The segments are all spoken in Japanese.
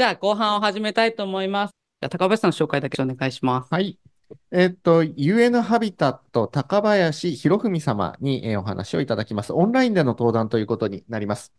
じゃあ、後半を始めたいと思います。じゃあ、高橋さんの紹介だけお願いします。はい。えっと、UN ハビタット高林博文様に、えお話をいただきます。オンラインでの登壇ということになります。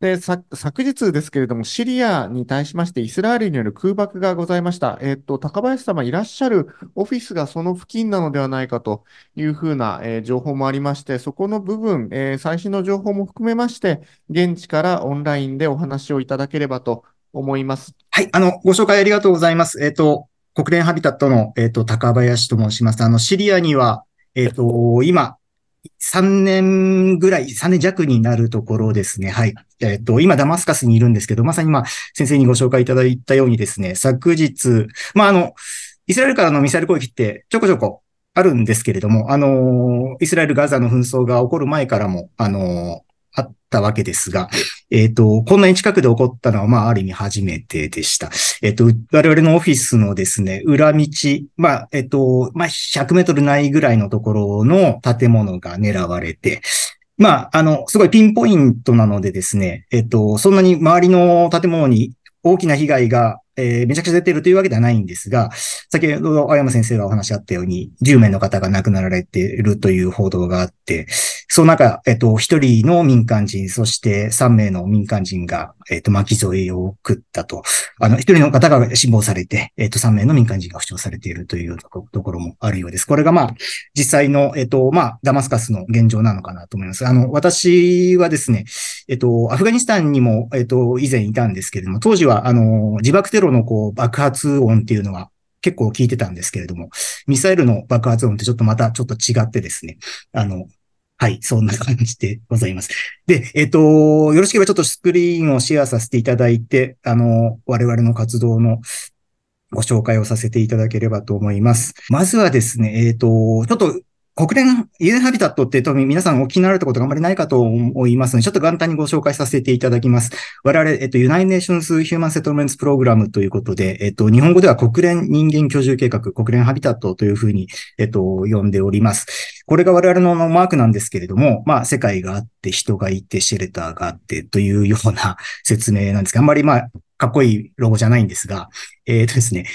で、昨日ですけれども、シリアに対しましてイスラエルによる空爆がございました。えっ、ー、と、高林様いらっしゃるオフィスがその付近なのではないかというふうな、えー、情報もありまして、そこの部分、えー、最新の情報も含めまして、現地からオンラインでお話をいただければと思います。はい、あの、ご紹介ありがとうございます。えっ、ー、と、国連ハビタットの、えっ、ー、と、高林と申します。あの、シリアには、えっ、ー、と、今、3年ぐらい、3年弱になるところですね。はい。えっ、と、今、ダマスカスにいるんですけど、まさに今、先生にご紹介いただいたようにですね、昨日、まあ、あの、イスラエルからのミサイル攻撃ってちょこちょこあるんですけれども、あの、イスラエル・ガザの紛争が起こる前からも、あの、あったわけですが、えっ、ー、と、こんなに近くで起こったのは、まあ、ある意味初めてでした。えっ、ー、と、我々のオフィスのですね、裏道、まあ、えっ、ー、と、まあ、100メートルないぐらいのところの建物が狙われて、まあ、あの、すごいピンポイントなのでですね、えっと、そんなに周りの建物に大きな被害がえー、めちゃくちゃ出てるというわけではないんですが、先ほど青山先生がお話しあったように、10名の方が亡くなられているという報道があって、その中、えっと、1人の民間人、そして3名の民間人が、えっと、巻き添えを送ったと。あの、1人の方が死亡されて、えっと、3名の民間人が負傷されているというところもあるようです。これがまあ、実際の、えっと、まあ、ダマスカスの現状なのかなと思います。あの、私はですね、えっと、アフガニスタンにも、えっと、以前いたんですけれども、当時は、あの、自爆テロロのこう爆発音っていうのは結構聞いてたんですけれども、ミサイルの爆発音ってちょっとまたちょっと違ってですね、あの、はい、そんな感じでございます。で、えっ、ー、と、よろしければちょっとスクリーンをシェアさせていただいて、あの、我々の活動のご紹介をさせていただければと思います。まずはですね、えっ、ー、と、ちょっと国連ユーハビタットって皆さんお聞きになられたことがあまりないかと思いますので、ちょっと簡単にご紹介させていただきます。我々、えっと、ユナイネーションズ・ヒューマン・セットメンツ・プログラムということで、えっと、日本語では国連人間居住計画、国連ハビタットというふうに、えっと、呼んでおります。これが我々のマークなんですけれども、まあ、世界があって、人がいて、シェルターがあって、というような説明なんですが、あんまりまあ、かっこいいロゴじゃないんですが、えっ、とですね、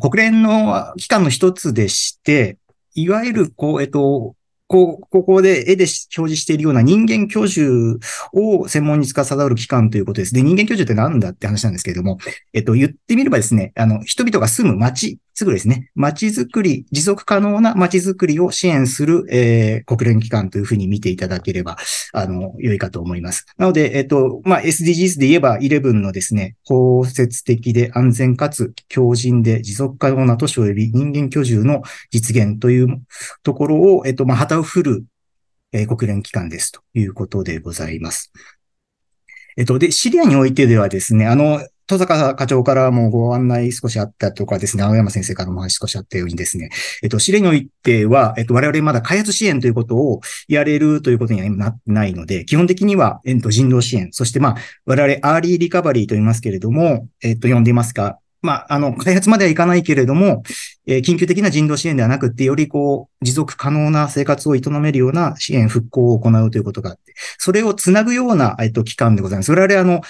国連の機関の一つでして、いわゆる、こう、えっと、こう、ここで絵で表示しているような人間教授を専門に司る機関ということです。で、人間教授って何だって話なんですけれども、えっと、言ってみればですね、あの、人々が住む街すぐですね。街づくり、持続可能な街づくりを支援する、えー、国連機関というふうに見ていただければ、あの、良いかと思います。なので、えっと、まあ、SDGs で言えば11のですね、包摂的で安全かつ強靭で持続可能な都市及び人間居住の実現というところを、えっと、まあ、旗を振る、えー、国連機関ですということでございます。えっと、で、シリアにおいてではですね、あの、戸坂課長からもご案内少しあったとかですね、青山先生からも少しあったようにですね、えっと、シリアにおいては、えっと、我々まだ開発支援ということをやれるということには今なってないので、基本的には、えっと、人道支援、そしてまあ、我々アーリーリカバリーと言いますけれども、えっと、呼んでいますか、まあ、あの、開発まではいかないけれども、えー、緊急的な人道支援ではなくて、よりこう、持続可能な生活を営めるような支援、復興を行うということがあって、それをつなぐような、えっと、機関でございます。我々、あの、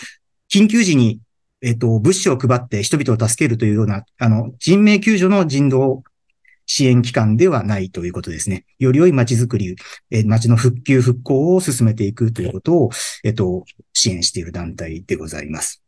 緊急時に、えっと、物資を配って人々を助けるというような、あの、人命救助の人道支援機関ではないということですね。より良い街づくり、え街の復旧復興を進めていくということを、えっと、支援している団体でございます。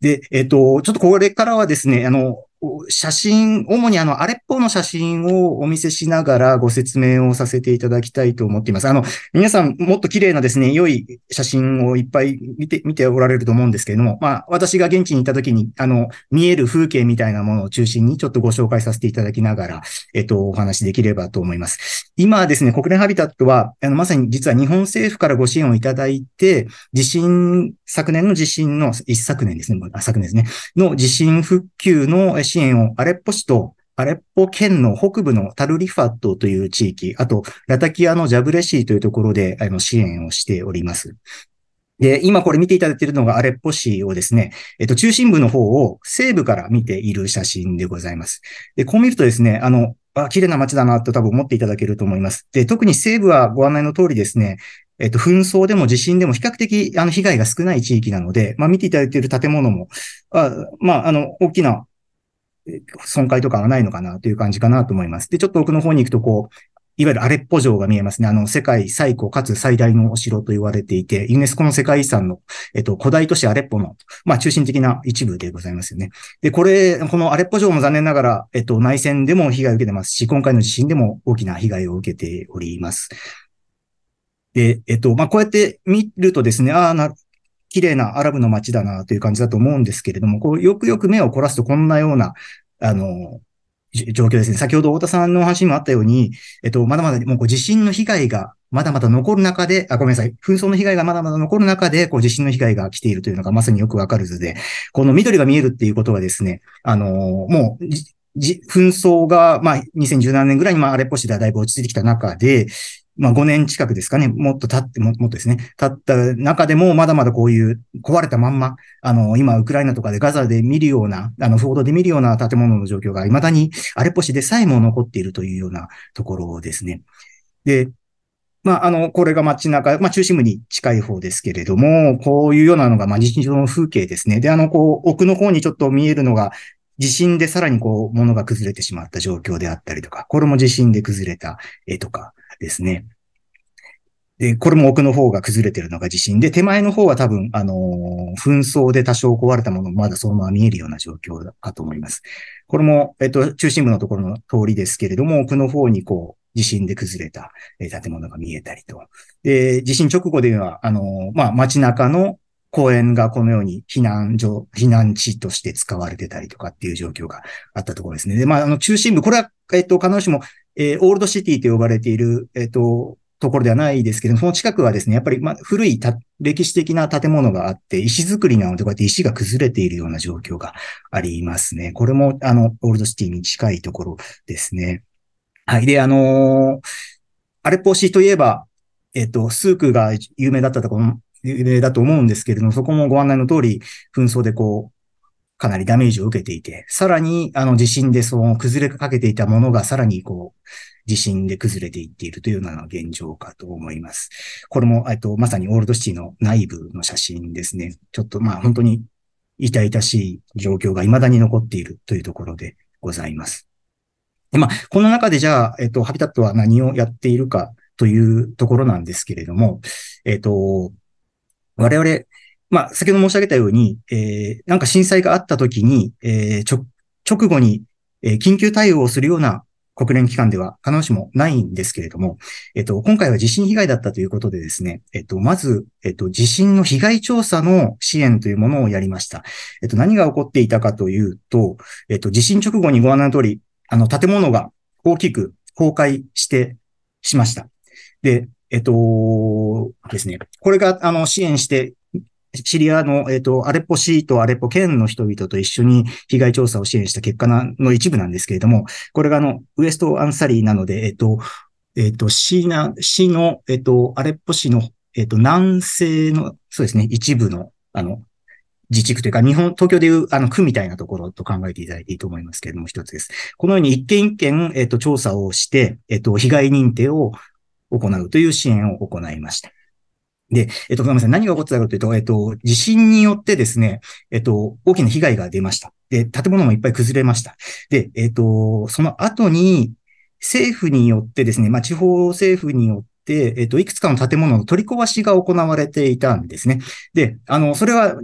で、えっ、ー、と、ちょっとこれからはですね、あの、写真、主にあの、アレッポの写真をお見せしながらご説明をさせていただきたいと思っています。あの、皆さんもっと綺麗なですね、良い写真をいっぱい見て、見ておられると思うんですけれども、まあ、私が現地に行った時に、あの、見える風景みたいなものを中心にちょっとご紹介させていただきながら、えっと、お話できればと思います。今ですね、国連ハビタットは、あの、まさに実は日本政府からご支援をいただいて、地震、昨年の地震の、一昨年ですね、昨年ですね、の地震復旧の支援をアレッポ市とアレッポ県の北部のタルリファットという地域、あと、ラタキアのジャブレシーというところであの支援をしております。で、今これ見ていただいているのがアレッポ市をですね、えっと、中心部の方を西部から見ている写真でございます。で、こう見るとですね、あの、あ、綺麗な街だなと多分思っていただけると思います。で、特に西部はご案内の通りですね、えっと、紛争でも地震でも比較的、あの、被害が少ない地域なので、まあ、見ていただいている建物も、あまあ、あの、大きな損壊とかはないのかなという感じかなと思います。で、ちょっと奥の方に行くと、こう、いわゆるアレッポ城が見えますね。あの、世界最古かつ最大のお城と言われていて、ユネスコの世界遺産の、えっと、古代都市アレッポの、まあ、中心的な一部でございますよね。で、これ、このアレッポ城も残念ながら、えっと、内戦でも被害を受けてますし、今回の地震でも大きな被害を受けております。で、えっと、まあ、こうやって見るとですね、ああ、な、綺麗なアラブの街だなという感じだと思うんですけれども、こう、よくよく目を凝らすとこんなような、あの、状況ですね。先ほど太田さんのお話にもあったように、えっと、まだまだもうこう地震の被害がまだまだ残る中で、あ、ごめんなさい。紛争の被害がまだまだ残る中で、こう地震の被害が来ているというのがまさによくわかる図で、この緑が見えるっていうことはですね、あのー、もう、紛争が、まあ、2017年ぐらいに、まあ、あれっぽしではだいぶ落ち着いてきた中で、まあ5年近くですかね、もっと経って、もっとですね、経った中でもまだまだこういう壊れたまんま、あの、今ウクライナとかでガザで見るような、あの、フォードで見るような建物の状況が未だにあれっぽしでさえも残っているというようなところですね。で、まあ、あの、これが街中、まあ、中心部に近い方ですけれども、こういうようなのが、まあ、日常の風景ですね。で、あの、こう、奥の方にちょっと見えるのが、地震でさらにこう、物が崩れてしまった状況であったりとか、これも地震で崩れた絵とか、ですね。で、これも奥の方が崩れてるのが地震で、手前の方は多分、あのー、紛争で多少壊れたものもまだそのまま見えるような状況かと思います。これも、えっと、中心部のところの通りですけれども、奥の方にこう、地震で崩れた、え建物が見えたりと。で、地震直後では、あのー、まあ、街中の公園がこのように避難所、避難地として使われてたりとかっていう状況があったところですね。で、まあ、あの、中心部、これは、えっと、必ずしもえー、オールドシティと呼ばれている、えっ、ー、と、ところではないですけども、その近くはですね、やっぱり、ま、古い歴史的な建物があって、石造りなので、こうやって石が崩れているような状況がありますね。これも、あの、オールドシティに近いところですね。はい。で、あのー、アレッポシといえば、えっ、ー、と、スークが有名だったところ、有名だと思うんですけれども、そこもご案内の通り、紛争でこう、かなりダメージを受けていて、さらに、あの、地震でその崩れかけていたものがさらにこう、地震で崩れていっているというような現状かと思います。これも、えっと、まさにオールドシティの内部の写真ですね。ちょっと、まあ、本当に痛々しい状況が未だに残っているというところでございます。で、まあ、この中でじゃあ、えっと、ハビタットは何をやっているかというところなんですけれども、えっと、我々、まあ、先ほど申し上げたように、えー、なんか震災があった時に、えー、直後に、えー、緊急対応をするような国連機関では必ずしもないんですけれども、えっ、ー、と、今回は地震被害だったということでですね、えっ、ー、と、まず、えっ、ー、と、地震の被害調査の支援というものをやりました。えっと、何が起こっていたかというと、えっと、地震直後にご案内の通り、あの、建物が大きく崩壊して、しました。で、えっと、ですね、これが、あの、支援してシリアの、えっ、ー、と、アレッポ市とアレッポ県の人々と一緒に被害調査を支援した結果の一部なんですけれども、これがあの、ウエストアンサリーなので、えっ、ー、と、えっ、ー、と、市な、市の、えっ、と、アレッポ市の、えっ、と、南西の、そうですね、一部の、あの、自治区というか、日本、東京でいう、あの、区みたいなところと考えていただいていいと思いますけれども、一つです。このように一件一件、えっ、と、調査をして、えっ、と、被害認定を行うという支援を行いました。で、えっと、ごめんなさい。何が起こってたかというと、えっと、地震によってですね、えっと、大きな被害が出ました。で、建物もいっぱい崩れました。で、えっと、その後に、政府によってですね、まあ、地方政府によって、えっと、いくつかの建物の取り壊しが行われていたんですね。で、あの、それは、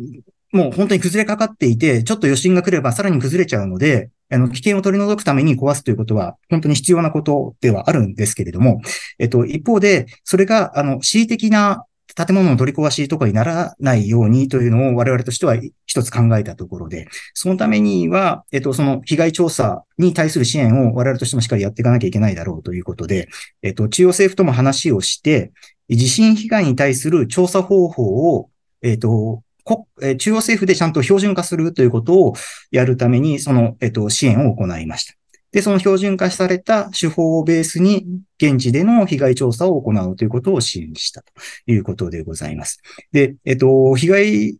もう本当に崩れかかっていて、ちょっと余震が来ればさらに崩れちゃうので、あの、危険を取り除くために壊すということは、本当に必要なことではあるんですけれども、えっと、一方で、それが、あの、恣意的な建物の取り壊しとかにならないようにというのを我々としては一つ考えたところで、そのためには、えっと、その被害調査に対する支援を我々としてもしっかりやっていかなきゃいけないだろうということで、えっと、中央政府とも話をして、地震被害に対する調査方法を、えっと、中央政府でちゃんと標準化するということをやるために、その、えっと、支援を行いました。で、その標準化された手法をベースに、現地での被害調査を行うということを支援したということでございます。で、えっと、被害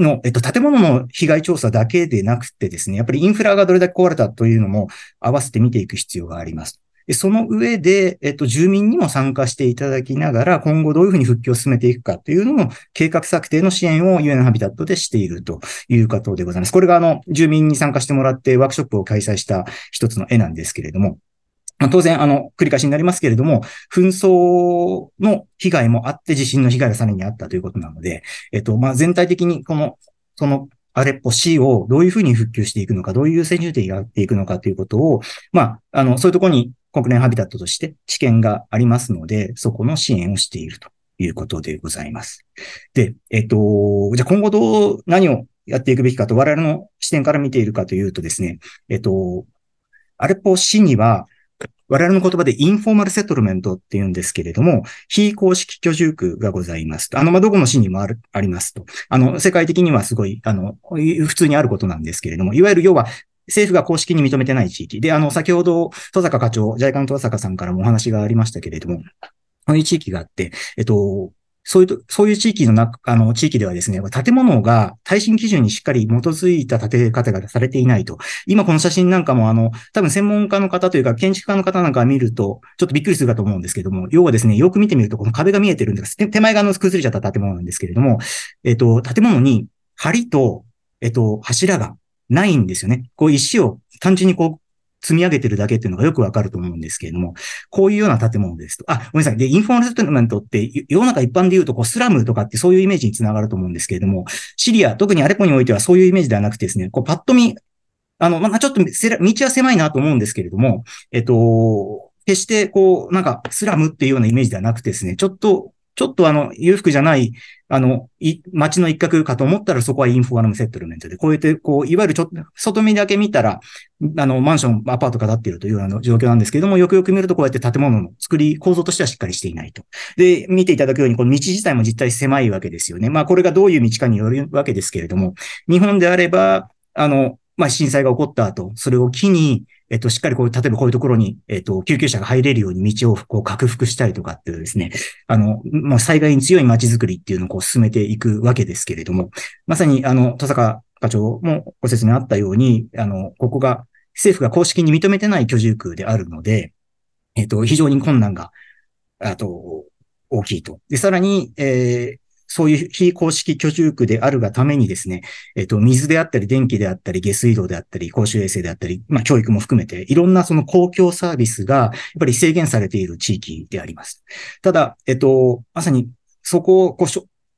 の、えっと、建物の被害調査だけでなくてですね、やっぱりインフラがどれだけ壊れたというのも合わせて見ていく必要があります。その上で、えっと、住民にも参加していただきながら、今後どういうふうに復旧を進めていくかというのも、計画策定の支援を UN ハビタットでしているということでございます。これが、あの、住民に参加してもらってワークショップを開催した一つの絵なんですけれども、当然、あの、繰り返しになりますけれども、紛争の被害もあって、地震の被害がさらにあったということなので、えっと、まあ、全体的に、この、その、アレッポ C をどういうふうに復旧していくのか、どういう先住定がやっていくのかということを、まあ、あの、そういうところに国連ハビタットとして知見がありますので、そこの支援をしているということでございます。で、えっと、じゃあ今後どう、何をやっていくべきかと、我々の視点から見ているかというとですね、えっと、アルポ市には、我々の言葉でインフォーマルセトルメントって言うんですけれども、非公式居住区がございますと。あの、まあ、どこの市にもある、ありますと。あの、世界的にはすごい、あの、普通にあることなんですけれども、いわゆる要は政府が公式に認めてない地域。で、あの、先ほど、戸坂課長、ジャイカの戸坂さんからもお話がありましたけれども、そういう地域があって、えっと、そういう、そういう地域の中、あの、地域ではですね、建物が耐震基準にしっかり基づいた建て方がされていないと。今この写真なんかもあの、多分専門家の方というか建築家の方なんか見ると、ちょっとびっくりするかと思うんですけども、要はですね、よく見てみるとこの壁が見えてるんです。手前側の崩れちゃった建物なんですけれども、えっと、建物に梁と、えっと、柱がないんですよね。こう石を単純にこう積み上げてるだけっていうのがよくわかると思うんですけれども、こういうような建物ですと。あ、ごめんなさい。で、インフォールセトメントって、世の中一般で言うと、こう、スラムとかってそういうイメージにつながると思うんですけれども、シリア、特にアレコにおいてはそういうイメージではなくてですね、こう、パッと見、あの、まあ、ちょっと道は狭いなと思うんですけれども、えっと、決して、こう、なんか、スラムっていうようなイメージではなくてですね、ちょっと、ちょっとあの、裕福じゃない、あの、い、街の一角かと思ったらそこはインフォアルムセットルメントで、こうやって、こう、いわゆるちょっと、外見だけ見たら、あの、マンション、アパートが建っているというような状況なんですけれども、よくよく見るとこうやって建物の作り、構造としてはしっかりしていないと。で、見ていただくように、この道自体も実態狭いわけですよね。まあ、これがどういう道かによるわけですけれども、日本であれば、あの、まあ、震災が起こった後、それを機に、えっと、しっかりこう、例えばこういうところに、えっと、救急車が入れるように道をこう、拡幅したりとかっていうですね、あの、もう災害に強い街づくりっていうのをこう、進めていくわけですけれども、まさに、あの、戸坂課長もご説明あったように、あの、ここが、政府が公式に認めてない居住区であるので、えっと、非常に困難が、あと、大きいと。で、さらに、えー、そういう非公式居住区であるがためにですね、えっと、水であったり、電気であったり、下水道であったり、公衆衛生であったり、まあ、教育も含めて、いろんなその公共サービスが、やっぱり制限されている地域であります。ただ、えっと、まさに、そこをこ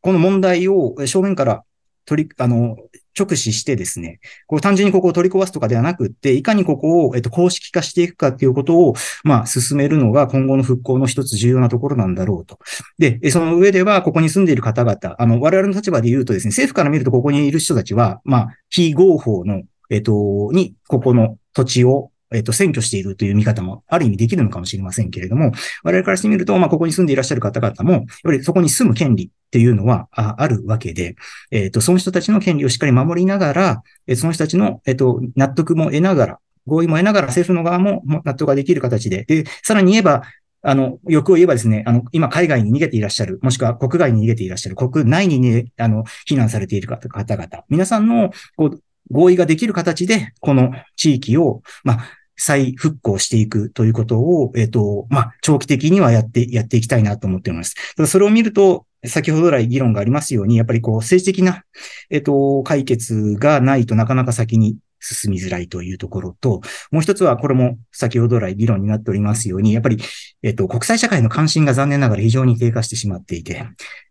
この問題を正面から取り、あの、直視してですね、こう単純にここを取り壊すとかではなくって、いかにここを、えっと、公式化していくかっていうことを、まあ、進めるのが今後の復興の一つ重要なところなんだろうと。で、その上では、ここに住んでいる方々、あの、我々の立場で言うとですね、政府から見るとここにいる人たちは、まあ、非合法の、えっと、に、ここの土地をえっと、占拠しているという見方もある意味できるのかもしれませんけれども、我々からしてみると、まあ、ここに住んでいらっしゃる方々も、やっぱりそこに住む権利っていうのはああるわけで、えっと、その人たちの権利をしっかり守りながら、えその人たちの、えっと、納得も得ながら、合意も得ながら政府の側も納得ができる形で、で、さらに言えば、あの、欲を言えばですね、あの、今海外に逃げていらっしゃる、もしくは国外に逃げていらっしゃる、国内にね、あの、避難されている方々、皆さんの、こう、合意ができる形で、この地域を、まあ、再復興していくということを、えっ、ー、と、まあ、長期的にはやって、やっていきたいなと思っております。ただそれを見ると、先ほど来議論がありますように、やっぱりこう、政治的な、えっ、ー、と、解決がないとなかなか先に進みづらいというところと、もう一つは、これも先ほど来議論になっておりますように、やっぱり、えっ、ー、と、国際社会の関心が残念ながら非常に低下してしまっていて、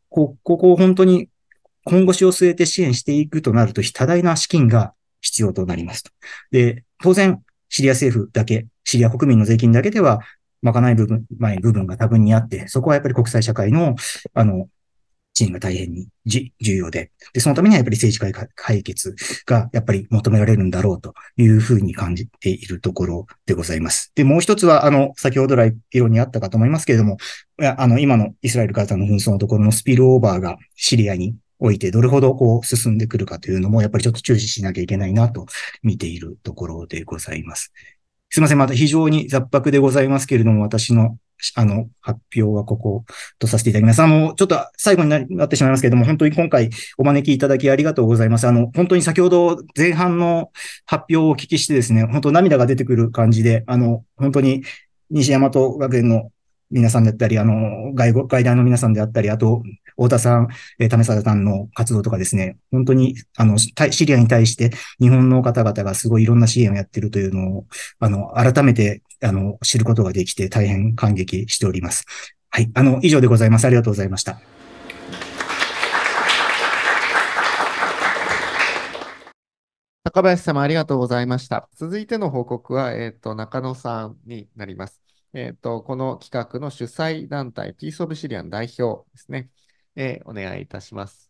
こここを本当に今後しを据えて支援していくとなると、多大な資金が必要となりますと。で、当然、シリア政府だけ、シリア国民の税金だけでは賄い部分、前部分が多分にあって、そこはやっぱり国際社会の、あの、支援が大変に重要で、で、そのためにはやっぱり政治解決がやっぱり求められるんだろうというふうに感じているところでございます。で、もう一つは、あの、先ほど来議論にあったかと思いますけれども、あの、今のイスラエル・ガザの紛争のところのスピルオーバーがシリアにおいてどれほどこう進んでくるかというのも、やっぱりちょっと注視しなきゃいけないなと見ているところでございます。すいません。また非常に雑白でございますけれども、私のあの、発表はこことさせていただきます。あの、ちょっと最後になってしまいますけれども、本当に今回お招きいただきありがとうございます。あの、本当に先ほど前半の発表をお聞きしてですね、本当涙が出てくる感じで、あの、本当に西大和学園の皆さんだったり、あの、外国、外大の皆さんであったり、あと、太田さん、えー、為貞さんの活動とかですね、本当に、あの、シリアに対して日本の方々がすごいいろんな支援をやってるというのを、あの、改めて、あの、知ることができて大変感激しております。はい。あの、以上でございます。ありがとうございました。高林様、ありがとうございました。続いての報告は、えっ、ー、と、中野さんになります。えっ、ー、と、この企画の主催団体、ピースオブシリアン代表ですね、えー、お願いいたします。